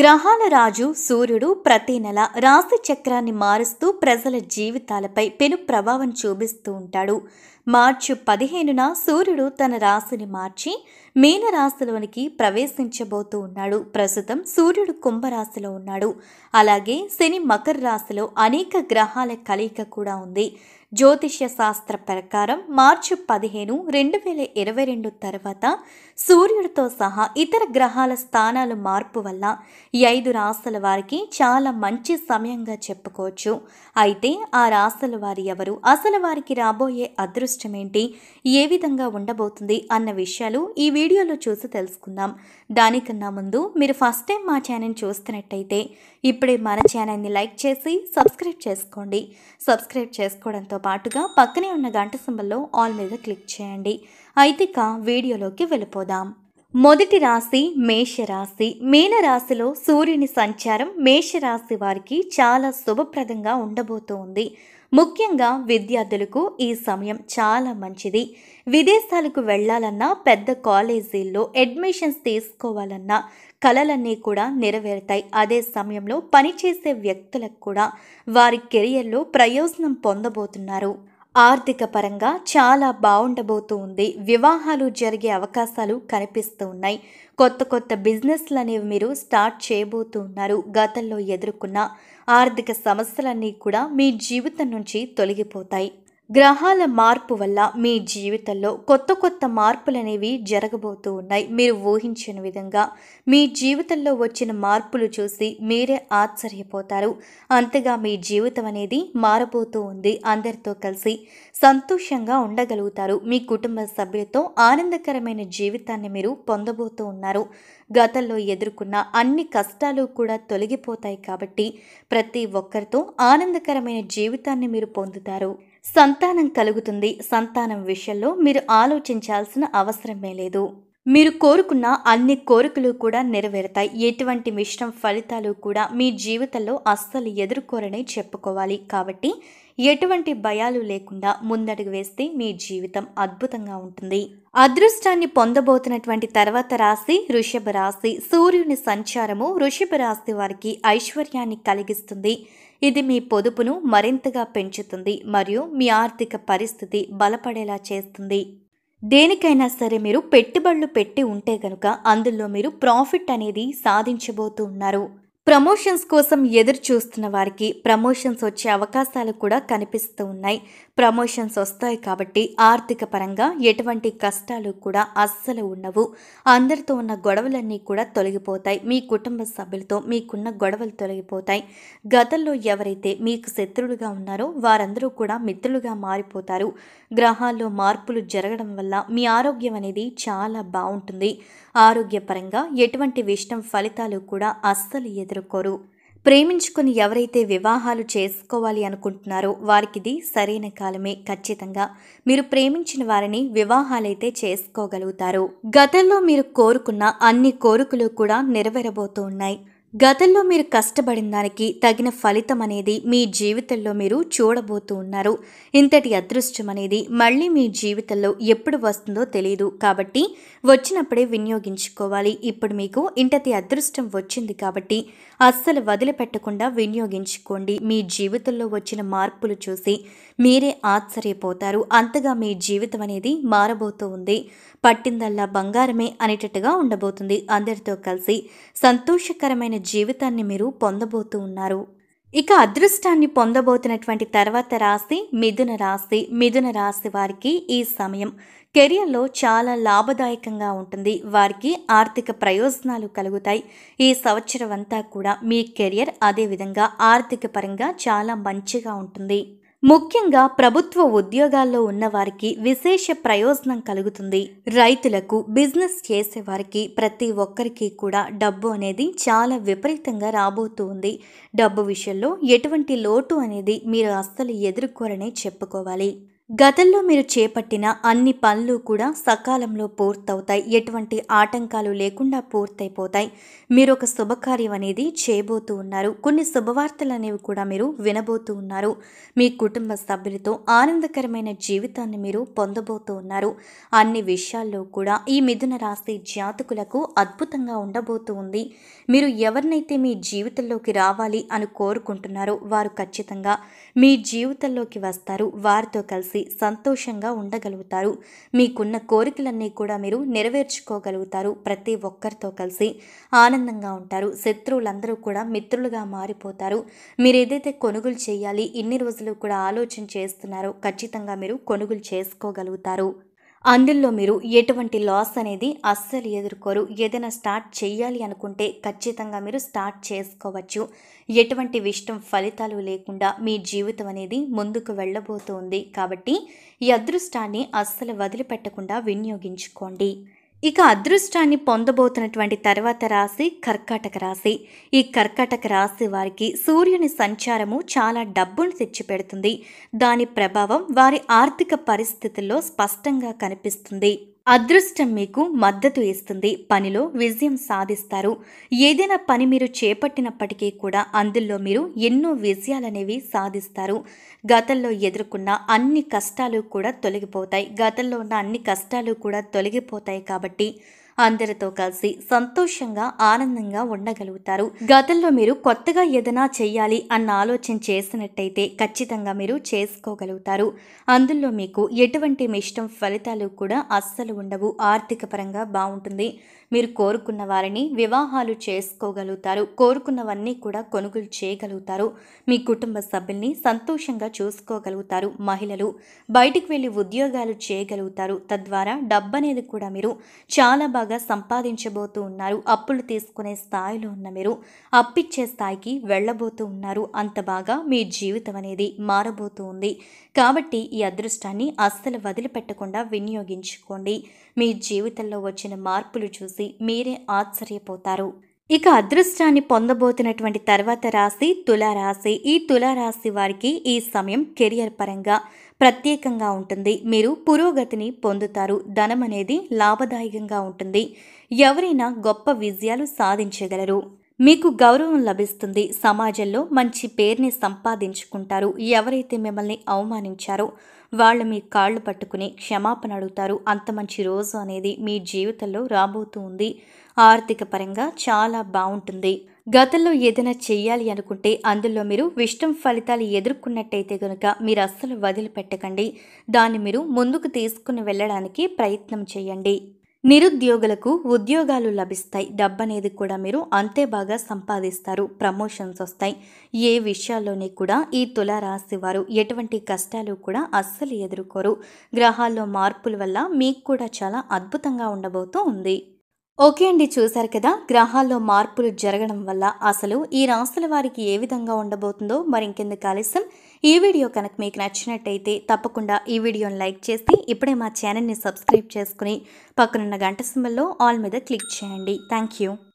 గ్రహాల రాజు సూర్యుడు ప్రతి నెల రాశి చక్రాన్ని మారుస్తూ ప్రజల జీవితాలపై పెను ప్రభావం చూపిస్తూ ఉంటాడు మార్చి పదిహేనున సూర్యుడు తన రాశిని మార్చి మీనరాశిలోనికి ప్రవేశించబోతూ ఉన్నాడు ప్రస్తుతం సూర్యుడు కుంభరాశిలో ఉన్నాడు అలాగే శని మకర రాశిలో అనేక గ్రహాల కలయిక కూడా ఉంది జ్యోతిష్య శాస్త్ర ప్రకారం మార్చి పదిహేను రెండు వేల ఇరవై రెండు తర్వాత సూర్యుడితో సహా ఇతర గ్రహాల స్థానాలు మార్పు వల్ల ఈ ఐదు రాసుల వారికి చాలా మంచి సమయంగా చెప్పుకోవచ్చు అయితే ఆ రాసుల వారి ఎవరు అసలు వారికి రాబోయే అదృష్టం సిస్టమ్ ఏంటి ఏ విధంగా ఉండబోతుంది అన్న విషయాలు ఈ వీడియోలో చూసి తెలుసుకుందాం దానికన్నా ముందు మీరు ఫస్ట్ టైం మా ఛానల్ చూస్తున్నట్టయితే ఇప్పుడే మన ఛానల్ని లైక్ చేసి సబ్స్క్రైబ్ చేసుకోండి సబ్స్క్రైబ్ చేసుకోవడంతో పాటుగా పక్కనే ఉన్న గంట సింబల్లో ఆల్ మీద క్లిక్ చేయండి అయితే ఇక వీడియోలోకి వెళ్ళిపోదాం మొదటి రాశి మేషరాశి మీనరాశిలో సూర్యుని సంచారం మేషరాశి వారికి చాలా శుభప్రదంగా ఉండబోతోంది ముఖ్యంగా విద్యార్థులకు ఈ సమయం చాలా మంచిది విదేశాలకు వెళ్ళాలన్నా పెద్ద కాలేజీల్లో అడ్మిషన్స్ తీసుకోవాలన్నా కళలన్నీ కూడా నెరవేరుతాయి అదే సమయంలో పనిచేసే వ్యక్తులకు కూడా వారి కెరియర్లో ప్రయోజనం పొందబోతున్నారు ఆర్థిక పరంగా చాలా బాగుండబోతూ ఉంది వివాహాలు జరిగే అవకాశాలు కనిపిస్తూ ఉన్నాయి కొత్త కొత్త బిజినెస్లు అనేవి మీరు స్టార్ట్ చేయబోతున్నారు గతంలో ఎదుర్కొన్న ఆర్థిక సమస్యలన్నీ కూడా మీ జీవితం నుంచి తొలగిపోతాయి గ్రహాల మార్పు వల్ల మీ జీవితంలో కొత్త కొత్త మార్పులు అనేవి జరగబోతూ ఉన్నాయి మీరు ఊహించిన విధంగా మీ జీవితంలో వచ్చిన మార్పులు చూసి మీరే ఆశ్చర్యపోతారు అంతగా మీ జీవితం అనేది మారబోతూ ఉంది అందరితో కలిసి సంతోషంగా ఉండగలుగుతారు మీ కుటుంబ సభ్యులతో ఆనందకరమైన జీవితాన్ని మీరు పొందబోతూ ఉన్నారు గతంలో ఎదుర్కొన్న అన్ని కష్టాలు కూడా తొలగిపోతాయి కాబట్టి ప్రతి ఒక్కరితో ఆనందకరమైన జీవితాన్ని మీరు పొందుతారు సంతానం కలుగుతుంది సంతానం విషయంలో మీరు ఆలోచించాల్సిన అవసరమే లేదు మీరు కోరుకున్న అన్ని కోరికలు కూడా నెరవేరుతాయి ఎటువంటి మిశ్రమ ఫలితాలు కూడా మీ జీవితంలో అస్సలు ఎదుర్కోరని చెప్పుకోవాలి కాబట్టి ఎటువంటి భయాలు లేకుండా ముందడుగు వేస్తే మీ జీవితం అద్భుతంగా ఉంటుంది అదృష్టాన్ని పొందబోతున్నటువంటి తర్వాత రాశి వృషభ రాశి సూర్యుని సంచారము వృషభ రాశి వారికి ఐశ్వర్యాన్ని కలిగిస్తుంది ఇది మీ పొదుపును మరింతగా పెంచుతుంది మరియు మీ ఆర్థిక పరిస్థితి బలపడేలా చేస్తుంది దేనికైనా సరే మీరు పెట్టుబడులు పెట్టి ఉంటే గనుక అందులో మీరు ప్రాఫిట్ అనేది సాధించబోతున్నారు ప్రమోషన్స్ కోసం ఎదురు చూస్తున్న వారికి ప్రమోషన్స్ వచ్చే అవకాశాలు కూడా కనిపిస్తూ ఉన్నాయి ప్రమోషన్స్ వస్తాయి కాబట్టి ఆర్థిక పరంగా ఎటువంటి కష్టాలు కూడా అస్సలు ఉండవు అందరితో ఉన్న గొడవలన్నీ కూడా తొలగిపోతాయి మీ కుటుంబ సభ్యులతో మీకున్న గొడవలు తొలగిపోతాయి గతంలో ఎవరైతే మీకు శత్రులుగా ఉన్నారో వారందరూ కూడా మిత్రులుగా మారిపోతారు గ్రహాల్లో మార్పులు జరగడం వల్ల మీ ఆరోగ్యం అనేది చాలా బాగుంటుంది ఆరోగ్యపరంగా ఎటువంటి విషయం ఫలితాలు కూడా అస్సలు ఎదురు ఎదుర్కోరు ప్రేమించుకుని ఎవరైతే వివాహాలు చేసుకోవాలి అనుకుంటున్నారో వారికి ఇది సరైన కాలమే ఖచ్చితంగా మీరు ప్రేమించిన వారిని వివాహాలైతే చేసుకోగలుగుతారు గతంలో మీరు కోరుకున్న అన్ని కోరికలు కూడా నెరవేరబోతున్నాయి గతంలో మీరు కష్టపడిన దానికి తగిన ఫలితం అనేది మీ జీవితంలో మీరు చూడబోతూ ఉన్నారు ఇంతటి అదృష్టం అనేది మళ్ళీ మీ జీవితంలో ఎప్పుడు వస్తుందో తెలియదు కాబట్టి వచ్చినప్పుడే వినియోగించుకోవాలి ఇప్పుడు మీకు ఇంతటి అదృష్టం వచ్చింది కాబట్టి అస్సలు వదిలిపెట్టకుండా వినియోగించుకోండి మీ జీవితంలో వచ్చిన మార్పులు చూసి మీరే ఆశ్చర్యపోతారు అంతగా మీ జీవితం అనేది మారబోతూ ఉంది పట్టిందల్లా బంగారమే అనేటట్టుగా ఉండబోతుంది అందరితో కలిసి సంతోషకరమైన జీవితాన్ని మీరు పొందబోతూ ఉన్నారు ఇక అదృష్టాన్ని పొందబోతున్నటువంటి తర్వాత రాశి మిథున రాశి మిథున రాశి వారికి ఈ సమయం కెరియర్లో చాలా లాభదాయకంగా ఉంటుంది వారికి ఆర్థిక ప్రయోజనాలు కలుగుతాయి ఈ సంవత్సరం అంతా కూడా మీ కెరియర్ అదేవిధంగా ఆర్థిక పరంగా చాలా మంచిగా ఉంటుంది ముఖ్యంగా ప్రభుత్వ ఉద్యోగాల్లో ఉన్నవారికి విశేష ప్రయోజనం కలుగుతుంది రైతులకు బిజినెస్ చేసేవారికి ప్రతి ఒక్కరికి కూడా డబ్బు అనేది చాలా విపరీతంగా ఉంది డబ్బు విషయంలో ఎటువంటి లోటు అనేది మీరు అస్సలు ఎదుర్కోరనే చెప్పుకోవాలి గతంలో మీరు చేపట్టిన అన్ని పనులు కూడా సకాలంలో పూర్తవుతాయి ఎటువంటి ఆటంకాలు లేకుండా పూర్తయిపోతాయి మీరు ఒక శుభకార్యం అనేది చేయబోతూ ఉన్నారు కొన్ని శుభవార్తలు అనేవి కూడా మీరు వినబోతూ ఉన్నారు మీ కుటుంబ సభ్యులతో ఆనందకరమైన జీవితాన్ని మీరు పొందబోతూ ఉన్నారు అన్ని విషయాల్లో కూడా ఈ మిథున రాశి జాతకులకు అద్భుతంగా ఉండబోతూ ఉంది మీరు ఎవరినైతే మీ జీవితంలోకి రావాలి అని కోరుకుంటున్నారో వారు ఖచ్చితంగా మీ జీవితంలోకి వస్తారు వారితో కలిసి సంతోషంగా ఉండగలుగుతారు మీకున్న కోరికలన్నీ కూడా మీరు నెరవేర్చుకోగలుగుతారు ప్రతి ఒక్కరితో కలిసి ఆనందంగా ఉంటారు శత్రువులందరూ కూడా మిత్రులుగా మారిపోతారు మీరు ఏదైతే కొనుగోలు చేయాలి ఇన్ని రోజులు కూడా ఆలోచన చేస్తున్నారో ఖచ్చితంగా మీరు కొనుగోలు చేసుకోగలుగుతారు అందులో మీరు ఎటువంటి లాస్ అనేది అస్సలు ఎదుర్కోరు ఏదైనా స్టార్ట్ చేయాలి అనుకుంటే ఖచ్చితంగా మీరు స్టార్ట్ చేసుకోవచ్చు ఎటువంటి విష్టం ఫలితాలు లేకుండా మీ జీవితం అనేది ముందుకు వెళ్ళబోతోంది కాబట్టి ఈ అదృష్టాన్ని అస్సలు వదిలిపెట్టకుండా వినియోగించుకోండి ఇక అదృష్టాన్ని పొందబోతున్నటువంటి తర్వాత రాశి కర్కాటక రాశి ఈ కర్కాటక రాశి వారికి సూర్యుని సంచారము చాలా డబ్బును తెచ్చిపెడుతుంది దాని ప్రభావం వారి ఆర్థిక పరిస్థితుల్లో స్పష్టంగా కనిపిస్తుంది అదృష్టం మీకు మద్దతు ఇస్తుంది పనిలో విజయం సాధిస్తారు ఏదైనా పని మీరు చేపట్టినప్పటికీ కూడా అందులో మీరు ఎన్నో విజయాలనేవి సాధిస్తారు గతంలో ఎదుర్కొన్న అన్ని కష్టాలు కూడా తొలగిపోతాయి గతంలో ఉన్న అన్ని కష్టాలు కూడా తొలగిపోతాయి కాబట్టి అందరితో కలిసి సంతోషంగా ఆనందంగా ఉండగలుగుతారు గతంలో మీరు కొత్తగా ఏదైనా చేయాలి అన్న ఆలోచన చేసినట్టయితే ఖచ్చితంగా మీరు చేసుకోగలుగుతారు అందులో మీకు ఎటువంటి మిష్టం ఫలితాలు కూడా అస్సలు ఉండవు ఆర్థిక పరంగా బాగుంటుంది మీరు కోరుకున్న వారిని వివాహాలు చేసుకోగలుగుతారు కోరుకున్నవన్నీ కూడా కొనుగోలు చేయగలుగుతారు మీ కుటుంబ సభ్యుల్ని సంతోషంగా చూసుకోగలుగుతారు మహిళలు బయటికి వెళ్ళి ఉద్యోగాలు చేయగలుగుతారు తద్వారా డబ్బు అనేది కూడా మీరు చాలా బాగా సంపాదించబోతూ ఉన్నారు అప్పులు తీసుకునే స్థాయిలో ఉన్న మీరు అప్పిచ్చే స్థాయికి వెళ్ళబోతూ ఉన్నారు అంత బాగా మీ జీవితం అనేది మారబోతూ ఉంది కాబట్టి ఈ అదృష్టాన్ని అస్సలు వదిలిపెట్టకుండా వినియోగించుకోండి మీ జీవితంలో వచ్చిన మార్పులు చూసి చూసి మీరే ఆశ్చర్యపోతారు ఇక అదృష్టాన్ని పొందబోతున్నటువంటి తర్వాత రాశి తులారాశి ఈ తులారాశి వారికి ఈ సమయం కెరియర్ పరంగా ప్రత్యేకంగా ఉంటుంది మీరు పురోగతిని పొందుతారు ధనం అనేది లాభదాయకంగా ఉంటుంది ఎవరైనా గొప్ప విజయాలు సాధించగలరు మీకు గౌరవం లభిస్తుంది సమాజంలో మంచి పేరుని సంపాదించుకుంటారు ఎవరైతే మిమ్మల్ని అవమానించారో వాళ్ళు మీ కాళ్ళు పట్టుకుని క్షమాపణ అడుగుతారు అంత మంచి రోజు అనేది మీ జీవితంలో రాబోతూ ఉంది ఆర్థిక పరంగా చాలా బాగుంటుంది గతంలో ఏదైనా చేయాలి అనుకుంటే అందులో మీరు విష్టం ఫలితాలు ఎదుర్కొన్నట్టయితే కనుక మీరు అస్సలు వదిలిపెట్టకండి దాన్ని మీరు ముందుకు తీసుకుని వెళ్ళడానికి ప్రయత్నం చేయండి నిరుద్యోగులకు ఉద్యోగాలు లభిస్తాయి డబ్బనేది కూడా మీరు అంతే బాగా సంపాదిస్తారు ప్రమోషన్స్ వస్తాయి ఏ విషయాల్లోనే కూడా ఈ రాశి వారు ఎటువంటి కష్టాలు కూడా అస్సలు ఎదుర్కోరు గ్రహాల్లో మార్పుల వల్ల మీకు కూడా చాలా అద్భుతంగా ఉండబోతూ ఉంది ఓకే అండి చూశారు కదా గ్రహాల్లో మార్పులు జరగడం వల్ల అసలు ఈ రాశుల వారికి ఏ విధంగా ఉండబోతుందో మరి ఇంకెందుకు ఆలస్యం ఈ వీడియో కనుక మీకు నచ్చినట్టయితే తప్పకుండా ఈ వీడియోని లైక్ చేసి ఇప్పుడే మా ఛానల్ని సబ్స్క్రైబ్ చేసుకుని పక్కనున్న గంట సింబల్లో ఆల్ మీద క్లిక్ చేయండి థ్యాంక్